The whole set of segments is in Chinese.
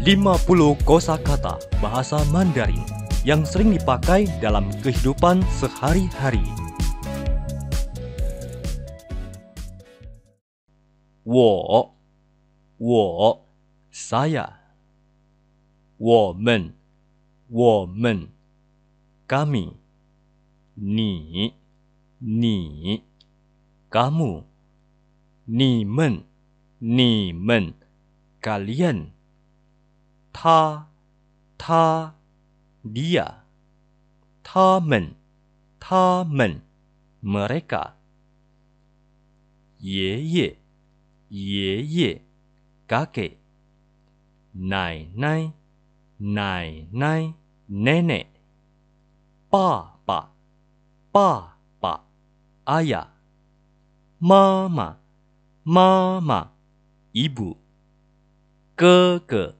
50 kosakata bahasa Mandarin yang sering dipakai dalam kehidupan sehari-hari. Wo, wo, saya. Wo men, kami. Ni, ni, kamu. Ni men, ni men, kalian. 他、他、Dia、他们、他们、Mereka、爷爷、爷爷、Kake、奶奶、奶奶、Nenek、爸爸、爸爸、Ayah、妈妈、妈妈、Ibu、哥哥。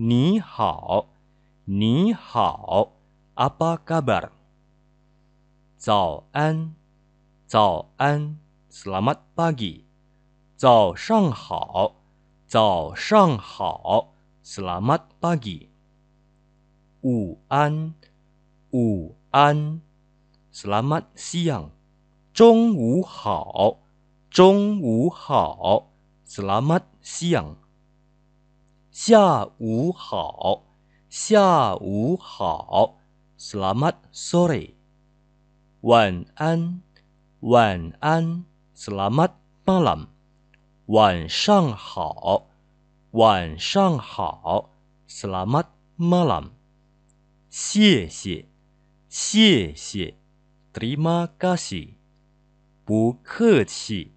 你好，你好，apa kabar？早安，早安，selamat pagi。早上好，早上好，selamat pagi。午安，午安，selamat siang。中午好，中午好，selamat siang。下午好，下午好，Selamat sorry。晚安，晚安，Selamat malam。晚上好，晚上好，Selamat malam。谢谢，谢谢，Terima kasih。不客气，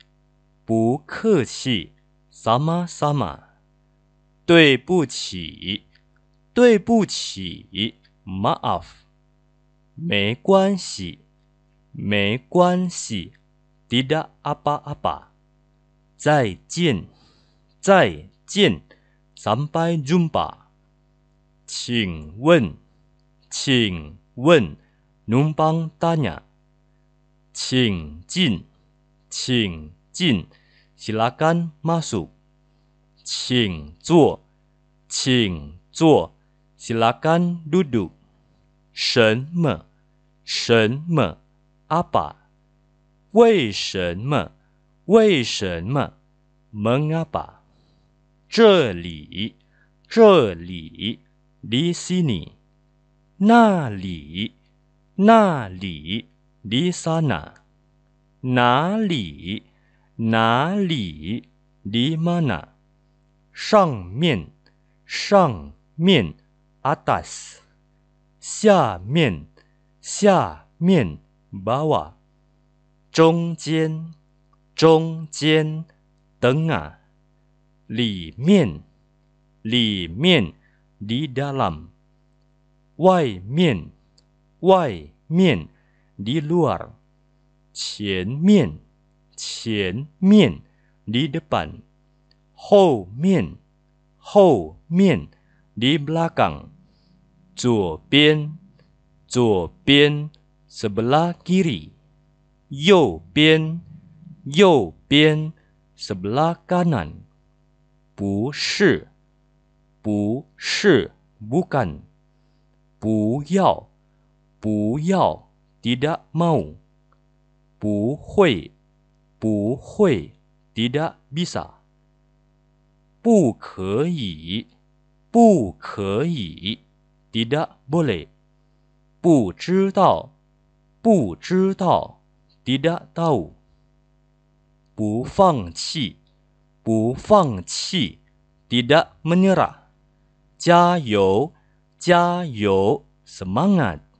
不客气，Sama-sama。对不起，对不起，maaf，没关系，没关系，tidak apa apa，再见，再见，sampai jumpa，请问，请问，nombor dia？请进，请进，silakan masuk。请坐，请坐。silakan duduk。什么？什么？apa？为什么？为什么？mengapa？这里？这里？di sini。那里？那里？di sana。哪里？哪里？di mana？上面，上面 atas；下面，下面 bawah；中间，中间 dengah；里面，里面 di dalam；外面，外面 di luar；前面，前面 di depan。后面，后面，di b e 左边，左边，sebelah kiri；右边，右边，sebelah kanan。不是，不是，bukan；不要，不要，tidak mau；不会，不会，tidak bisa。不可以，不可以，tidak boleh。不知道，不知道，tidak tahu。不放弃，不放弃，tidak menyerah。加油，加油，semangat。